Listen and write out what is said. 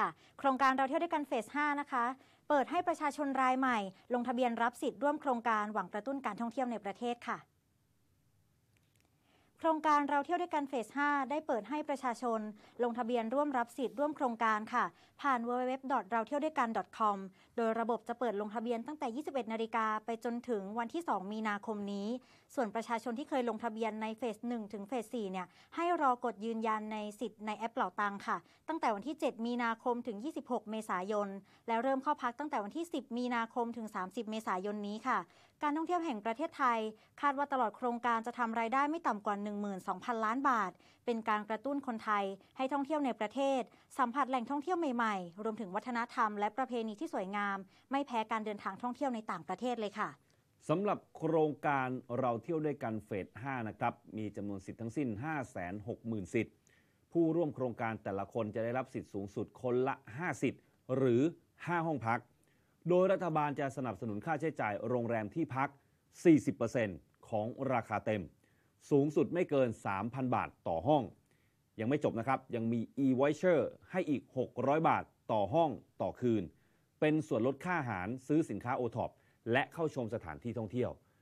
ค่ะโครงการเราเที่ยวด้วยกันเฟส 5 นะคะ เปิดให้ประชาชนรายใหม่ ลงทะเบียนรับสิทธิ์ร่วมโครงการหวังกระตุ้นการท่องเที่ยวในประเทศค่ะโครงการเราเที่ยวด้วยกันเฟส5ได้เปิดให้ประชาชนลงทะเบียนร่วมรับสิทธิ์ร่วมโครงการค่ะ ผ่าน www. เราเที่ยวด้วยกัน .com โดยระบบจะเปิดลงทะเบียนตั้งแต่ 21นาฬิกาไปจนถึงวันที่ 2 มีนาคมนี้ ส่วนประชาชนที่เคยลงทะเบียนในเฟส1ถึงเฟส4เนี่ย ให้รอกดยืนยันในสิทธิ์ในแอปเป่าตังค่ะ ตั้งแต่วันที่ 7 มีนาคมถึง 26 เมษายน และเริ่มเข้าพักตั้งแต่วันที่ 10 มีนาคมถึง 30 เมษายนนี้ค่ะ การท่องเที่ยวแห่งประเทศไทย คาดว่าตลอดโครงการจะทำรายได้ไม่ต่ำกว่า12,000 ล้านบาท เป็นการกระตุ้นคนไทยให้ท่องเที่ยวในประเทศสัมผัสแหล่งท่องเที่ยวใหม่ๆ รวมถึงวัฒนธรรมและประเพณีที่สวยงาม ไม่แพ้การเดินทางท่องเที่ยวในต่างประเทศเลยค่ะ สำหรับโครงการเราเที่ยวด้วยกันเฟส 5 นะครับ มีจำนวนสิทธิ์ทั้งสิ้น 560,000 สิทธิ์ ผู้ร่วมโครงการแต่ละคนจะได้รับสิทธิ์สูงสุดคนละ5สิทธิ์หรือ 5 ห้องพัก โดยรัฐบาลจะสนับสนุนค่าใช้จ่ายโรงแรมที่พัก 40%ของราคาเต็มสูงสุดไม่เกิน 3,000 บาทต่อห้อง ยังไม่จบนะครับ ยังมี e-voucher ให้อีก 600 บาทต่อห้องต่อคืน เป็นส่วนลดค่าอาหารซื้อสินค้าโอทอปและเข้าชมสถานที่ท่องเที่ยว